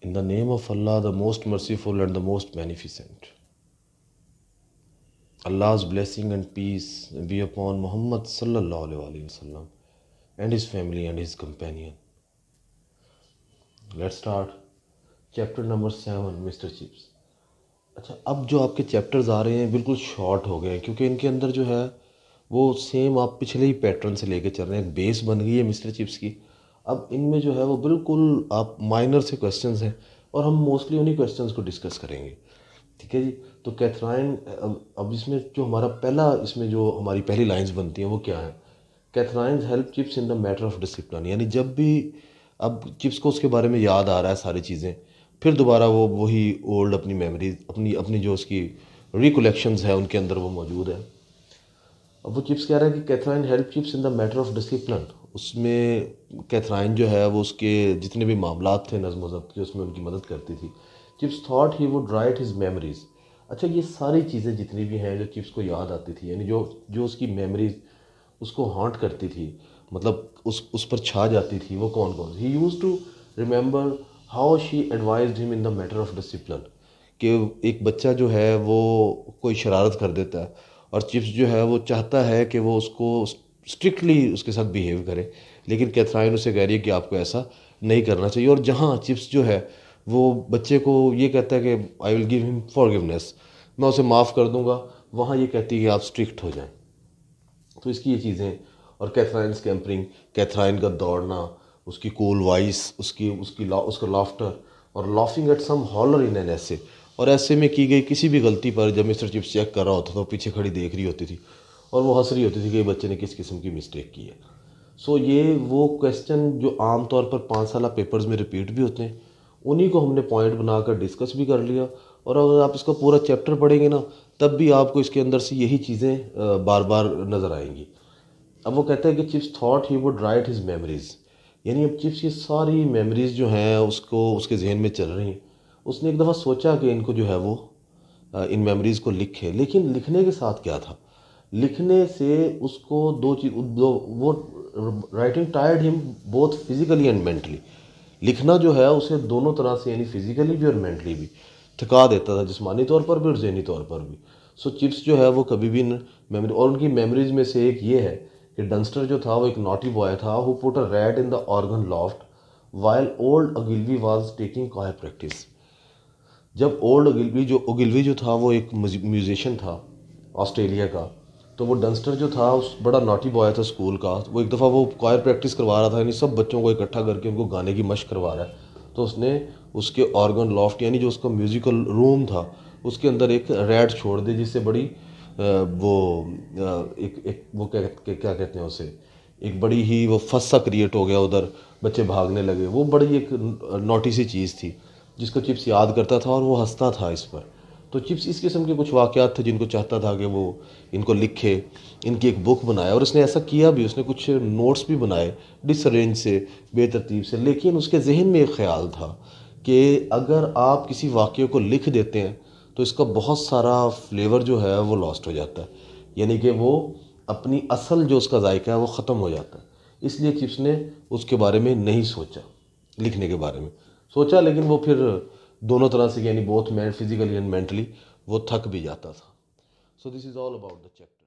In the name of Allah, the most merciful and the most beneficent. Allah's blessing and peace be upon Muhammad wasallam and his family and his companion. Let's start chapter number seven Mister Chips अच्छा अब जो आपके chapters आ रहे हैं बिल्कुल short हो गए हैं क्योंकि इनके अंदर जो है वो सेम आप पिछले ही पैटर्न से लेके चल रहे हैं एक बेस बन गई है मिस्टर चिप्स की अब इनमें जो है वो बिल्कुल आप माइनर से क्वेश्चन हैं और हम मोस्टली उन्हीं क्वेश्चन को डिस्कस करेंगे ठीक है जी तो कैथराइन अब इसमें जो हमारा पहला इसमें जो हमारी पहली लाइंस बनती हैं वो क्या है Katherine help Chips in the matter of discipline यानी जब भी अब चिप्स को उसके बारे में याद आ रहा है सारी चीज़ें फिर दोबारा वो वही ओल्ड अपनी मेमोरीज अपनी अपनी जो उसकी रिकोलेक्शंस है उनके अंदर वो मौजूद है अब वो चिप्स कह रहा है कि Katherine help Chips in the matter of discipline उसमें कैथराइन जो है वो उसके जितने भी मामला थे नज़म ज़ब्त के उसमें उनकी मदद करती थी चिप्स थाट ही वो ड्राइट हिज मेमरीज अच्छा ये सारी चीज़ें जितनी भी हैं जो चिप्स को याद आती थी यानी जो जो उसकी मेमरीज उसको हॉन्ट करती थी मतलब उस उस पर छा जाती थी वो कौन कौन he use to remember how she advise him in the matter of discipline कि एक बच्चा जो है वो कोई शरारत कर देता है और चिप्स जो है वो चाहता है कि वो उसको स्ट्रिक्टली उसके साथ बिहेव करे लेकिन कैथराइन उसे कह रही है कि आपको ऐसा नहीं करना चाहिए और जहाँ चिप्स जो है वो बच्चे को ये कहता है कि I will give him forgiveness मैं उसे माफ़ कर दूँगा वहाँ ये कहती है कि आप स्ट्रिक्ट हो जाएं तो इसकी ये चीज़ें और कैथराइन स्कैम्परिंग कैथराइन का दौड़ना उसकी कोल वॉइस उसकी उसकी ला, उसका लाफ्टर और laughing at some howler in an essay और ऐसे में की गई किसी भी गलती पर जब मिस्टर चिप्स चेक कर रहा होता था वो तो पीछे खड़ी देख रही होती थी और वो हंस रही होती थी कि बच्चे ने किस किस्म की मिस्टेक की है सो ये वो क्वेश्चन जो आम तौर पर पाँच साल पेपर्स में रिपीट भी होते हैं उन्हीं को हमने पॉइंट बनाकर डिस्कस भी कर लिया और अगर आप इसका पूरा चैप्टर पढ़ेंगे ना तब भी आपको इसके अंदर से यही चीज़ें बार बार नज़र आएंगी अब वो कहता है कि Chips thought he would write his memories यानी अब चिप्स ये सारी मेमोरीज़ जो हैं उसको उसके जहन में चल रही हैं उसने एक दफ़ा सोचा कि इनको जो है वो इन मेमोरीज़ को लिखे लेकिन लिखने के साथ क्या था लिखने से उसको दो चीज दो वो writing tired him both physically and mentally लिखना जो है उसे दोनों तरह से यानी फिज़िकली भी और मेंटली भी थका देता था जिसमानी तौर पर भी और जहनी तौर पर भी सो चिप्स जो है वो कभी भी मेमोरी और उनकी मेमोरीज में से एक ये है कि डंस्टर जो था वो एक नॉटी बॉय था who put a rat in the organ loft while old Ogilvie was taking कॉय प्रैक्टिस जब ओल्ड ओगिलवी जो ओगिलवी जो था वो एक म्यूजिशियन था ऑस्ट्रेलिया का तो वो डंस्टर जो था उस बड़ा नोटी बॉय था स्कूल का वो एक दफ़ा वो क्वायर प्रैक्टिस करवा रहा था यानी सब बच्चों को इकट्ठा करके उनको गाने की मश करवा रहा है तो उसने उसके ऑर्गन लॉफ्ट यानी जो उसका म्यूज़िकल रूम था उसके अंदर एक रेड छोड़ दी जिससे बड़ी वो एक एक वो क्या क्या कहते हैं उसे एक बड़ी ही वो फस्सा क्रिएट हो गया उधर बच्चे भागने लगे वो बड़ी एक नोटी सी चीज़ थी जिसको चिप्स याद करता था और वो हंसता था इस पर तो चिप्स इस किस्म के कुछ वाक़ात थे जिनको चाहता था कि वो इनको लिखे इनकी एक बुक बनाए और उसने ऐसा किया भी उसने कुछ नोट्स भी बनाए डिसरेंज से बेतरतीब से लेकिन उसके जहन में एक ख्याल था कि अगर आप किसी वाक्य को लिख देते हैं तो इसका बहुत सारा फ्लेवर जो है वो लॉस्ट हो जाता है यानी कि वो अपनी असल जो उसका जायका है वो ख़त्म हो जाता है इसलिए चिप्स ने उसके बारे में नहीं सोचा लिखने के बारे में सोचा लेकिन वो फिर दोनों तरह से यानी बोथ मैं फिजिकली एंड मेंटली वो थक भी जाता था so this is all about the check